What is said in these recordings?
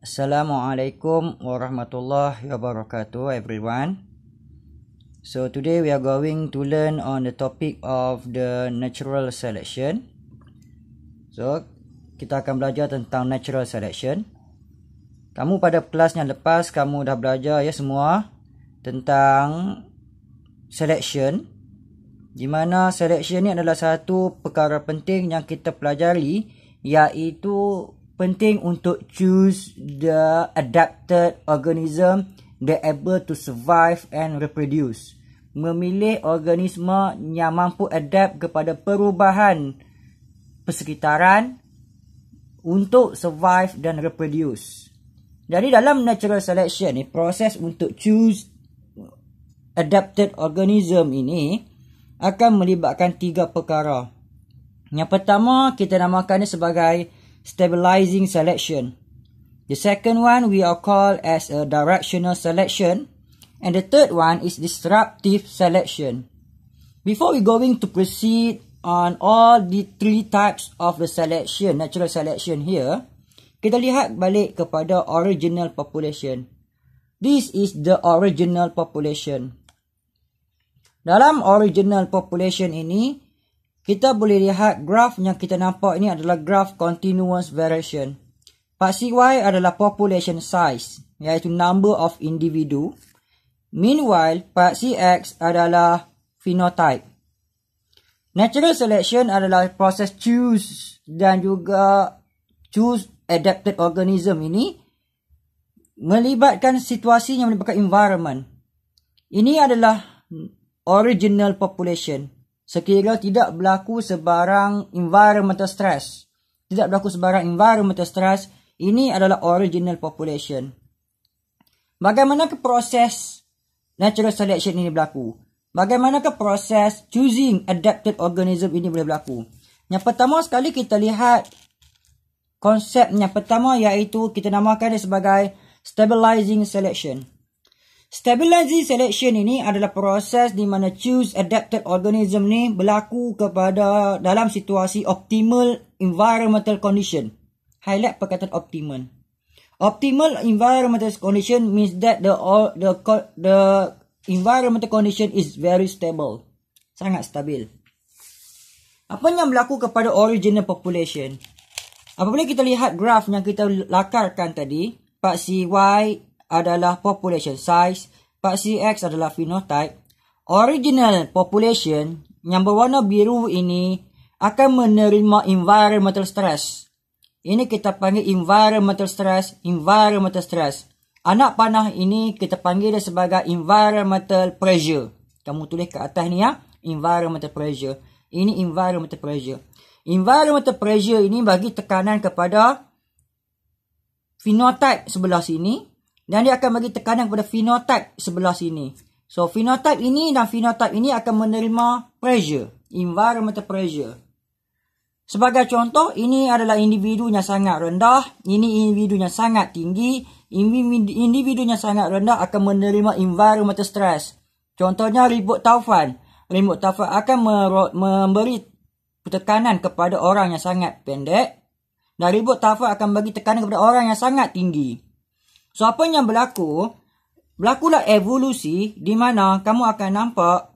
Assalamualaikum warahmatullahi wabarakatuh everyone. So today we are going to learn on the topic of the natural selection. So kita akan belajar tentang natural selection. Kamu pada kelas yang lepas kamu dah belajar ya semua tentang selection. Di mana selection ni adalah satu perkara penting yang kita pelajari iaitu penting untuk choose the adapted organism that able to survive and reproduce. Memilih organisma yang mampu adapt kepada perubahan persekitaran untuk survive dan reproduce. Jadi dalam natural selection ni, proses untuk choose adapted organism ini akan melibatkan tiga perkara. Yang pertama, kita namakan ini sebagai stabilizing selection. The second one we are called as a directional selection. And the third one is disruptive selection. Before we going to proceed on all the three types of the selection, natural selection here, kita lihat balik kepada original population. This is the original population. Dalam original population ini, kita boleh lihat graf yang kita nampak ini adalah graf continuous variation. Paksi Y adalah population size, iaitu number of individu. Meanwhile, paksi X adalah phenotype. Natural selection adalah proses choose dan juga choose adapted organism ini melibatkan situasi yang melibatkan environment. Ini adalah original population sekiranya tidak berlaku sebarang environmental stress. Tidak berlaku sebarang environmental stress, ini adalah original population. Bagaimana ke proses natural selection ini berlaku? Bagaimanakah proses choosing adapted organism ini boleh berlaku? Yang pertama sekali kita lihat konsep yang pertama iaitu kita namakan dia sebagai stabilizing selection. Stabilizing selection ini adalah proses di mana choose adapted organism ni berlaku kepada dalam situasi optimal environmental condition. Highlight perkataan optimal. Optimal environmental condition means that the all the the environmental condition is very stable. Sangat stabil. Apa yang berlaku kepada original population? Apabila kita lihat graf yang kita lakarkan tadi, part CY adalah population size, part X adalah phenotype. Original population yang berwarna biru ini akan menerima environmental stress. Ini kita panggil environmental stress, environmental stress. Anak panah ini kita panggil sebagai environmental pressure. Kamu tulis ke atas ni ya, environmental pressure. Ini environmental pressure. Environmental pressure ini bagi tekanan kepada phenotype sebelah sini dan dia akan bagi tekanan kepada phenotype sebelah sini. So, phenotype ini dan phenotype ini akan menerima pressure. Environmental pressure. Sebagai contoh, ini adalah individunya sangat rendah. Ini individunya sangat tinggi. Individunya sangat rendah akan menerima environmental stress. Contohnya, ribut taufan. Ribut taufan akan memberi tekanan kepada orang yang sangat pendek. Dan ribut taufan akan bagi tekanan kepada orang yang sangat tinggi. So apa yang berlaku? Berlakulah evolusi di mana kamu akan nampak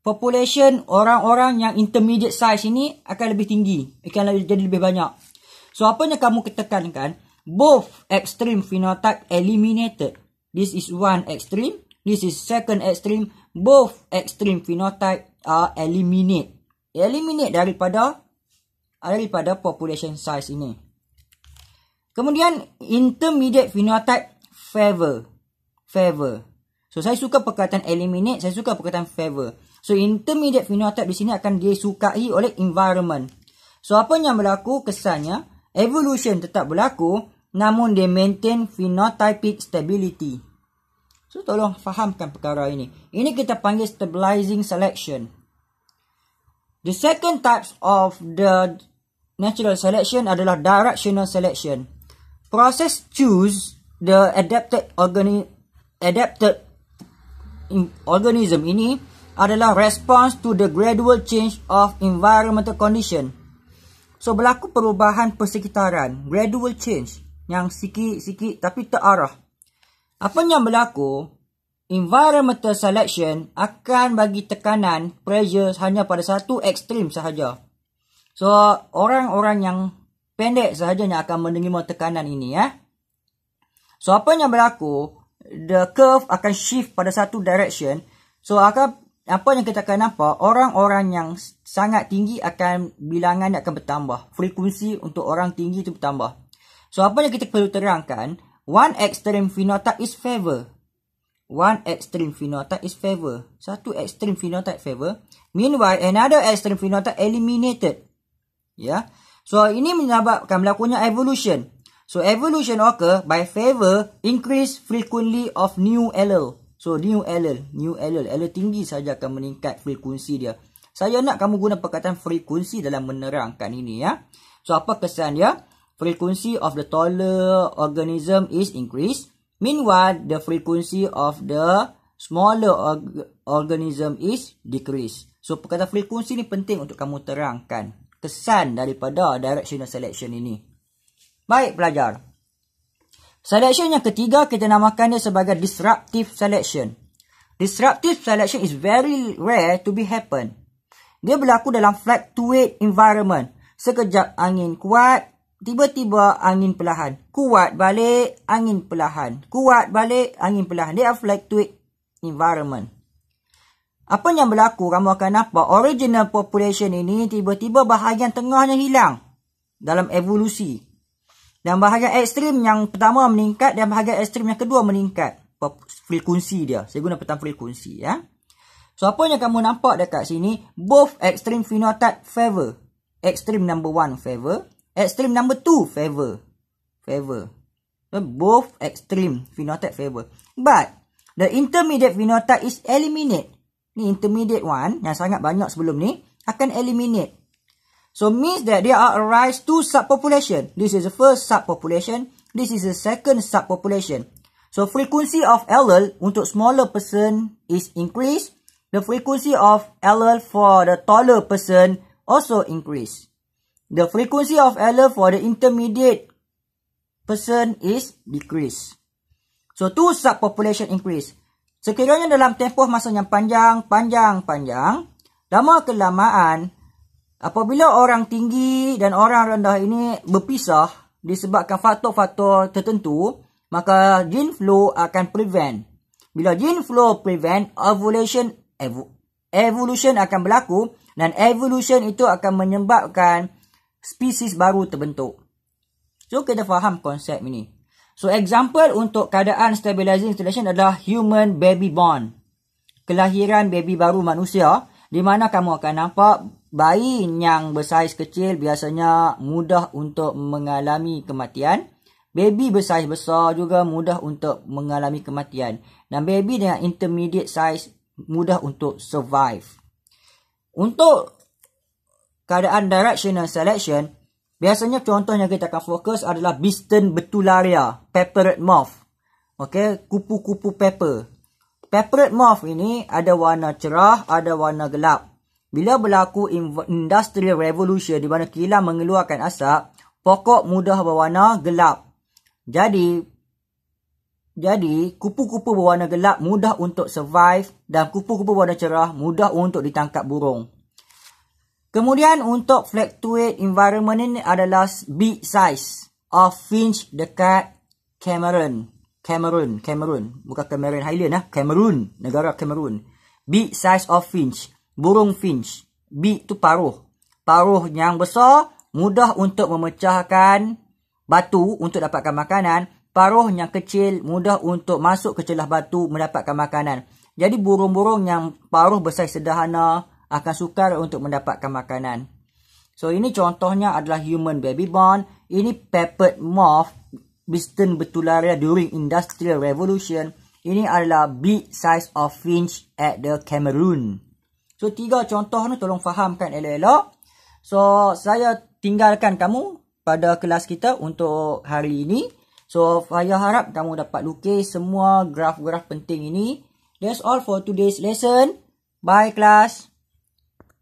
population orang-orang yang intermediate size ini akan lebih tinggi. Akan jadi lebih banyak. So apa yang kamu ketekankan? Both extreme phenotype eliminated. This is one extreme. This is second extreme. Both extreme phenotype are eliminate. Eliminate daripada daripada population size ini. Kemudian intermediate phenotype favor. Favor. So saya suka perkataan eliminate, saya suka perkataan favor. So intermediate phenotype di sini akan disukai oleh environment. So apa yang berlaku kesannya evolution tetap berlaku namun dia maintain phenotypic stability. So tolong fahamkan perkara ini. Ini kita panggil stabilizing selection. The second types of the natural selection adalah directional selection. Proses choose the adapted organi adapted organism ini adalah response to the gradual change of environmental condition. So berlaku perubahan persekitaran, gradual change yang sikit-sikit tapi terarah. Apa yang berlaku, environmental selection akan bagi tekanan pressure hanya pada satu ekstrem sahaja. So orang-orang yang pendek sahaja yang akan menerima tekanan ini ya. So apa yang berlaku, the curve akan shift pada satu direction. So akan apa yang kita akan apa orang-orang yang sangat tinggi akan bilangan akan bertambah. Frekuensi untuk orang tinggi itu bertambah. So apa yang kita perlu terangkan, one extreme phenotype is favor. One extreme phenotype is favor. Satu extreme phenotype favor. Meanwhile, another extreme phenotype eliminated. Ya. Yeah. So, ini menyebabkan berlakunya evolution. So, evolution occur by favor increase frequently of new allele. So, new allele. New allele. Allele tinggi saja akan meningkat frekuensi dia. Saya nak kamu guna perkataan frekuensi dalam menerangkan ini ya. So, apa kesan dia? Frequency of the taller organism is increased. Meanwhile, the frequency of the smaller organism is decreased. So, perkataan frekuensi ni penting untuk kamu terangkan kesan daripada directional selection ini. Baik pelajar. Selection yang ketiga kita namakan dia sebagai disruptive selection. Disruptive selection is very rare to be happen. Dia berlaku dalam fluctuate environment. Sekejap angin kuat, tiba-tiba angin perlahan. Kuat balik, angin perlahan. Kuat balik, angin perlahan. Dia fluctuate environment. Apa yang berlaku kamu akan nampak original population ini tiba-tiba bahagian tengahnya hilang dalam evolusi. Dan bahagian ekstrim yang pertama meningkat dan bahagian ekstrim yang kedua meningkat frekuensi dia. Saya guna petang frekuensi ya. So apa yang kamu nampak dekat sini both extreme phenotype favor. Extreme number one favor. Extreme number two favor. Favor. Both extreme phenotype favor. But the intermediate phenotype is eliminate ni intermediate one yang sangat banyak sebelum ni akan eliminate. So means that there are arise two subpopulation. This is the first subpopulation. This is the second subpopulation. So frequency of allele untuk smaller person is increase. The frequency of allele for the taller person also increase. The frequency of allele for the intermediate person is decrease. So two subpopulation increase. Sekiranya dalam tempoh masa yang panjang, panjang, panjang, lama kelamaan, apabila orang tinggi dan orang rendah ini berpisah disebabkan faktor-faktor tertentu, maka gene flow akan prevent. Bila gene flow prevent, evolution evolution akan berlaku dan evolution itu akan menyebabkan spesies baru terbentuk. So, kita faham konsep ini. So example untuk keadaan stabilizing stimulation adalah human baby born. Kelahiran baby baru manusia di mana kamu akan nampak bayi yang bersaiz kecil biasanya mudah untuk mengalami kematian. Baby bersaiz besar juga mudah untuk mengalami kematian. Dan baby dengan intermediate size mudah untuk survive. Untuk keadaan directional selection, Biasanya contoh yang kita akan fokus adalah Bistern betularia, peppered moth. Okey, kupu-kupu pepper. Peppered moth ini ada warna cerah, ada warna gelap. Bila berlaku industrial revolution di mana kilang mengeluarkan asap, pokok mudah berwarna gelap. Jadi, jadi kupu-kupu berwarna gelap mudah untuk survive dan kupu-kupu berwarna cerah mudah untuk ditangkap burung. Kemudian untuk fluctuate environment ini adalah big size of finch dekat Cameroon. Cameroon, Cameroon. Bukan Cameroon Highland lah. Cameroon, negara Cameroon. Big size of finch. Burung finch. Big tu paruh. Paruh yang besar, mudah untuk memecahkan batu untuk dapatkan makanan. Paruh yang kecil, mudah untuk masuk ke celah batu mendapatkan makanan. Jadi burung-burung yang paruh besar sederhana, akan sukar untuk mendapatkan makanan. So ini contohnya adalah human baby born. Ini peppered moth. Bistern bertularia during industrial revolution. Ini adalah big size of finch at the Cameroon. So tiga contoh ni tolong fahamkan elok-elok. So saya tinggalkan kamu pada kelas kita untuk hari ini. So saya harap kamu dapat lukis semua graf-graf penting ini. That's all for today's lesson. Bye class.